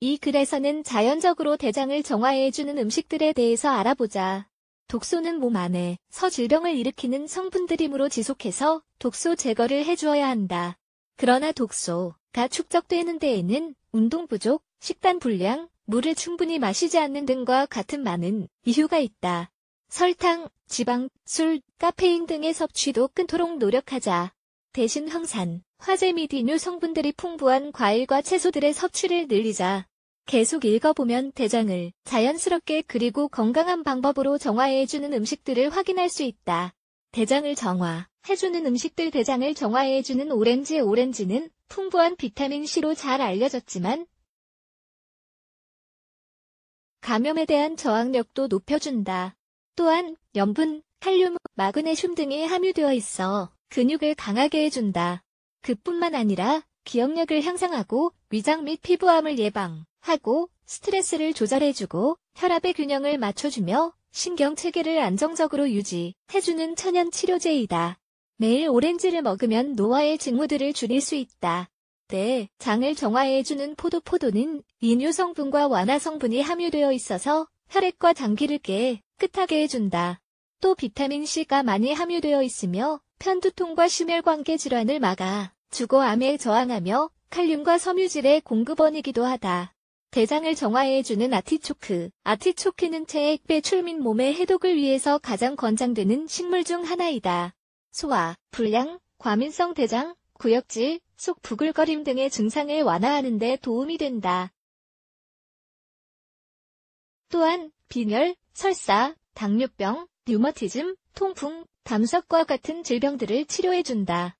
이 글에서는 자연적으로 대장을 정화해주는 음식들에 대해서 알아보자. 독소는 몸 안에 서질병을 일으키는 성분들이므로 지속해서 독소 제거를 해주어야 한다. 그러나 독소가 축적되는 데에는 운동 부족, 식단 불량, 물을 충분히 마시지 않는 등과 같은 많은 이유가 있다. 설탕, 지방, 술, 카페인 등의 섭취도 끊도록 노력하자. 대신 황산, 화재 및 인류 성분들이 풍부한 과일과 채소들의 섭취를 늘리자. 계속 읽어보면 대장을 자연스럽게 그리고 건강한 방법으로 정화해주는 음식들을 확인할 수 있다. 대장을 정화, 해주는 음식들 대장을 정화해주는 오렌지 오렌지는 풍부한 비타민C로 잘 알려졌지만 감염에 대한 저항력도 높여준다. 또한 염분, 칼륨, 마그네슘 등에 함유되어 있어 근육을 강하게 해준다. 그뿐만 아니라 기억력을 향상하고 위장 및 피부암을 예방하고 스트레스를 조절해주고 혈압의 균형을 맞춰주며 신경 체계를 안정적으로 유지해주는 천연 치료제이다. 매일 오렌지를 먹으면 노화의 징후들을 줄일 수 있다. 때 네, 장을 정화해주는 포도 포도는 인유 성분과 완화 성분이 함유되어 있어서 혈액과 장기를 깨끗하게 해준다. 또 비타민C가 많이 함유되어 있으며 편두통과 심혈관계 질환을 막아 주거 암에 저항하며 칼륨과 섬유질의 공급원이기도 하다. 대장을 정화해주는 아티초크. 아티초크는 체액 배출 및 몸의 해독을 위해서 가장 권장되는 식물 중 하나이다. 소화, 불량, 과민성 대장, 구역질, 속 부글거림 등의 증상을 완화하는 데 도움이 된다. 또한 빈혈, 설사, 당뇨병, 류머티즘, 통풍, 담석과 같은 질병들을 치료해준다.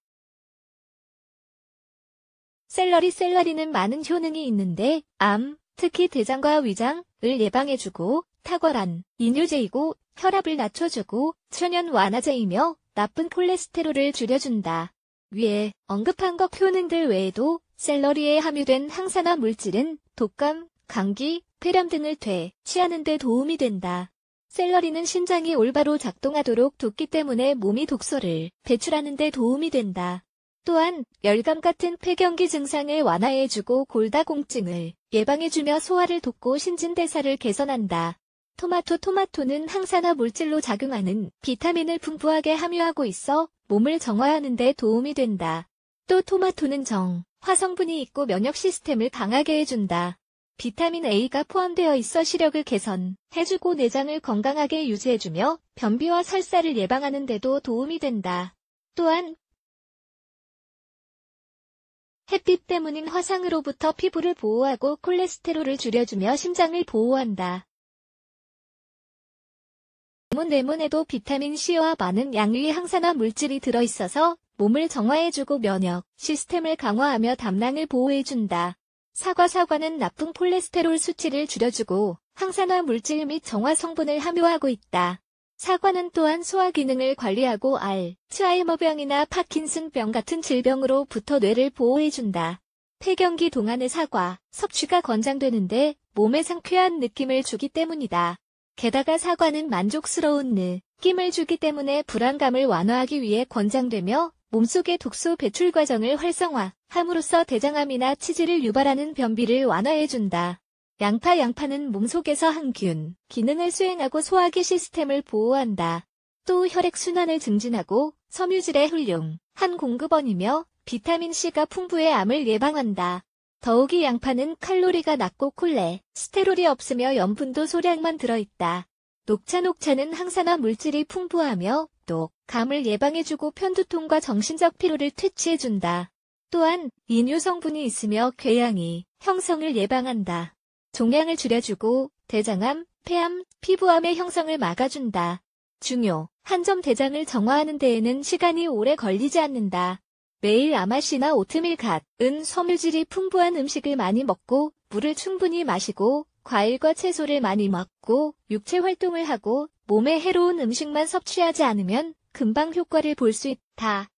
샐러리 샐러리는 많은 효능이 있는데 암, 특히 대장과 위장을 예방해주고 탁월한 이뇨제이고 혈압을 낮춰주고 천연 완화제이며 나쁜 콜레스테롤을 줄여준다. 위에 언급한 것 효능들 외에도 샐러리에 함유된 항산화 물질은 독감, 감기, 폐렴 등을 퇴치하는 데 도움이 된다. 샐러리는 신장이 올바로 작동하도록 돕기 때문에 몸이 독소를 배출하는 데 도움이 된다. 또한 열감 같은 폐경기 증상을 완화해주고 골다공증을 예방해주며 소화를 돕고 신진대사를 개선한다. 토마토 토마토는 항산화 물질로 작용하는 비타민을 풍부하게 함유하고 있어 몸을 정화하는 데 도움이 된다. 또 토마토는 정, 화성분이 있고 면역 시스템을 강하게 해준다. 비타민 A가 포함되어 있어 시력을 개선해주고 내장을 건강하게 유지해주며 변비와 설사를 예방하는 데도 도움이 된다. 또한 햇빛 때문인 화상으로부터 피부를 보호하고 콜레스테롤을 줄여주며 심장을 보호한다. 레몬 레몬에도 비타민C와 많은 양의 항산화 물질이 들어있어서 몸을 정화해주고 면역 시스템을 강화하며 담낭을 보호해준다. 사과 사과는 나쁜 콜레스테롤 수치를 줄여주고 항산화 물질 및 정화 성분을 함유하고 있다. 사과는 또한 소화 기능을 관리하고 알, 트하이머병이나 파킨슨병 같은 질병으로부터 뇌를 보호해준다. 폐경기 동안의 사과, 섭취가 권장되는데 몸에 상쾌한 느낌을 주기 때문이다. 게다가 사과는 만족스러운 느낌을 주기 때문에 불안감을 완화하기 위해 권장되며 몸속의 독소 배출 과정을 활성화함으로써 대장암이나 치질을 유발하는 변비를 완화해준다. 양파 양파는 몸속에서 항균, 기능을 수행하고 소화기 시스템을 보호한다. 또 혈액순환을 증진하고 섬유질의 훌륭, 한 공급원이며 비타민C가 풍부해 암을 예방한다. 더욱이 양파는 칼로리가 낮고 콜레, 스테롤이 없으며 염분도 소량만 들어있다. 녹차 녹차는 항산화 물질이 풍부하며 또 감을 예방해주고 편두통과 정신적 피로를 퇴치해준다. 또한 인유 성분이 있으며 궤양이 형성을 예방한다. 종양을 줄여주고 대장암, 폐암, 피부암의 형성을 막아준다. 중요, 한 점 대장을 정화하는 데에는 시간이 오래 걸리지 않는다. 매일 아마시나 오트밀 갓, 은 섬유질이 풍부한 음식을 많이 먹고 물을 충분히 마시고 과일과 채소를 많이 먹고 육체 활동을 하고 몸에 해로운 음식만 섭취하지 않으면 금방 효과를 볼 수 있다.